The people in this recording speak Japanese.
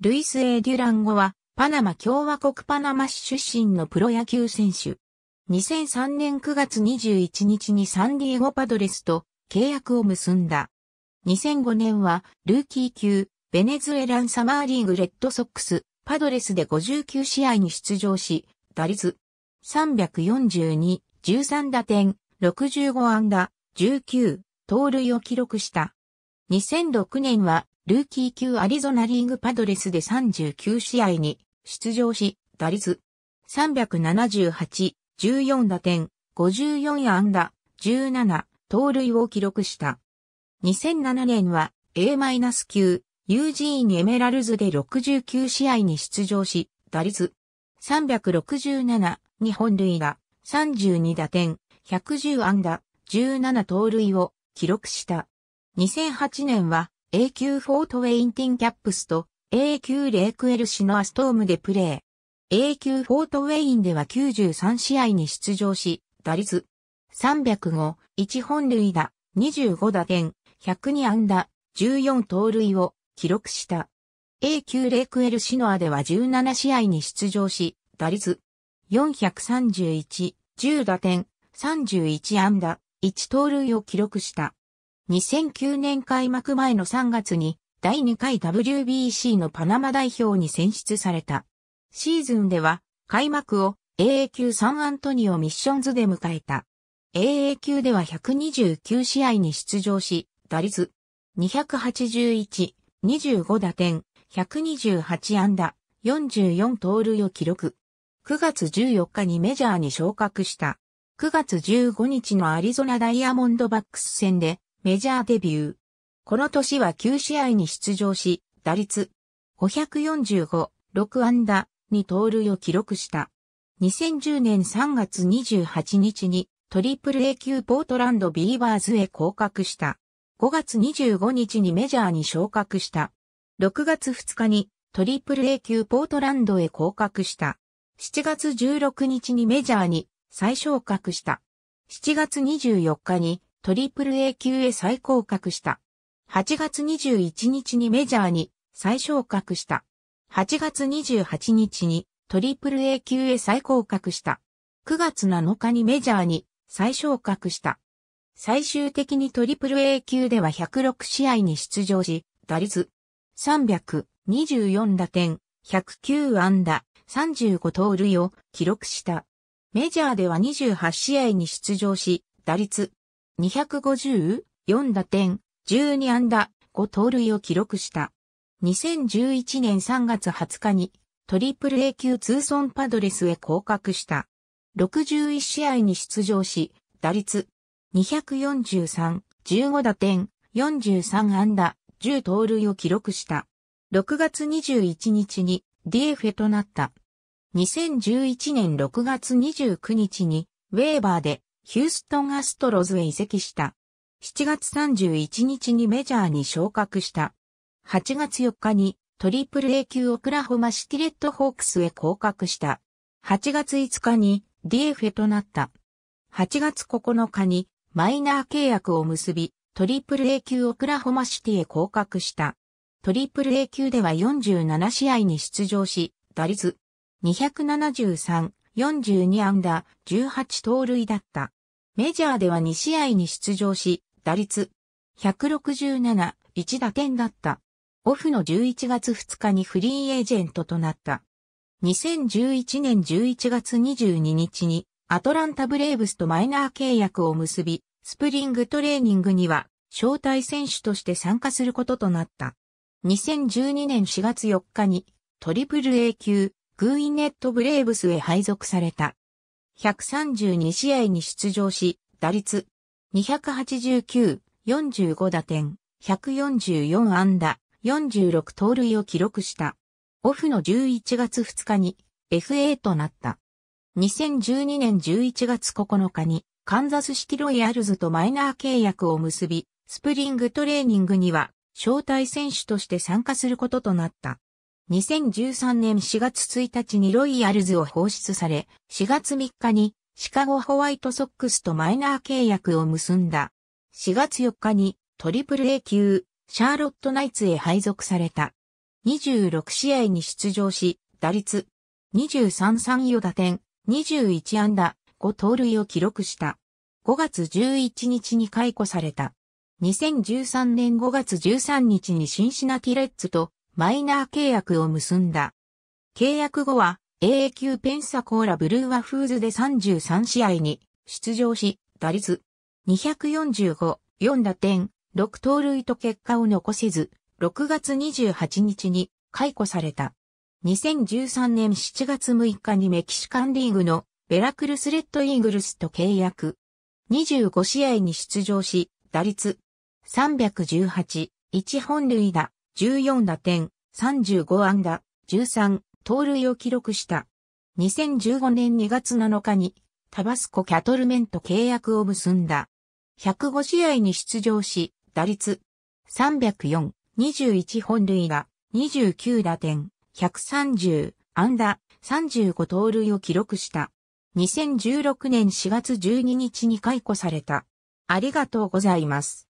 ルイス・エデュランゴは、パナマ共和国パナマ市出身のプロ野球選手。2003年9月21日にサンディエゴパドレスと契約を結んだ。2005年は、ルーキー級、ベネズエランサマーリーグレッドソックス、パドレスで59試合に出場し、打率342、13打点、65安打、19、盗塁を記録した。2006年はルーキー級アリゾナリーグパドレスで39試合に出場し、打率378、14打点、54安打、17、盗塁を記録した。2007年は A- ー UG にエメラルズで69試合に出場し、打率367、日本塁打、32打点、110安打、17盗塁を記録した。2008年は A 級フォートウェインティンキャップスと A 級レイクエルシノアストームでプレー。A 級フォートウェインでは93試合に出場し、打率305、1本塁打、25打点、102安打、14盗塁を記録した。A 級レイクエルシノアでは17試合に出場し、打率431、10打点、31安打、1盗塁を記録した。2009年開幕前の3月に第2回 WBC のパナマ代表に選出された。シーズンでは開幕を AA 級サンアントニオミッションズで迎えた。AA 級では129試合に出場し、打率281、25打点、128安打、44盗塁を記録。9月14日にメジャーに昇格した。9月15日のアリゾナダイヤモンドバックス戦でメジャーデビュー。この年は9試合に出場し、打率545、6安打、に盗塁を記録した。2010年3月28日にトリプル A 級ポートランドビーバーズへ降格した。5月25日にメジャーに昇格した。6月2日にトリプル A 級ポートランドへ降格した。7月16日にメジャーに再昇格した。7月24日にトリプル A 級へ再降格した。8月21日にメジャーに再昇格した。8月28日にトリプル A 級へ再降格した。9月7日にメジャーに再昇格した。最終的にトリプル A 級では106試合に出場し、打率324打点、109安打、35盗塁を記録した。メジャーでは28試合に出場し、打率254打点、12安打、5盗塁を記録した。2011年3月20日にトリプル A 級ツーソンパドレスへ降格した。61試合に出場し、打率243、15打点、43安打、10盗塁を記録した。6月21日に DF となった。2011年6月29日にウェーバーでヒューストンアストロズへ移籍した。7月31日にメジャーに昇格した。8月4日にトリプル A 級オクラホマシティレットホークスへ降格した。8月5日に DF となった。8月9日にマイナー契約を結び、トリプル A 級オクラホマシティへ降格した。トリプル A 級では47試合に出場し、打率273、42安打、18盗塁だった。メジャーでは2試合に出場し、打率167、1打点だった。オフの11月2日にフリーエージェントとなった。2011年11月22日にアトランタブレーブスとマイナー契約を結び、スプリングトレーニングには招待選手として参加することとなった。2012年4月4日にトリプル A 級グーイネットブレーブスへ配属された。132試合に出場し、打率289、45打点、144安打、46盗塁を記録した。オフの11月2日に FA となった。2012年11月9日にカンザスシティロイヤルズとマイナー契約を結び、スプリングトレーニングには招待選手として参加することとなった。2013年4月1日にロイヤルズを放出され、4月3日にシカゴホワイトソックスとマイナー契約を結んだ。4月4日にトリプル A 級シャーロットナイツへ配属された。26試合に出場し、打率23-34打点、21安打、5盗塁を記録した。5月11日に解雇された。2013年5月13日にシンシナティレッツとマイナー契約を結んだ。契約後は AA 級ペンサコーラブルーワフーズで33試合に出場し、打率245、4打点、6盗塁と結果を残せず、6月28日に解雇された。2013年7月6日にメキシカンリーグのベラクルスレッドイーグルスと契約。25試合に出場し、打率318、1本塁打、14打点、35安打、13、盗塁を記録した。2015年2月7日に、タバスコキャトルメント契約を結んだ。105試合に出場し、打率304、21本塁打、29打点、130、安打、35盗塁を記録した。2016年4月12日に解雇された。ありがとうございます。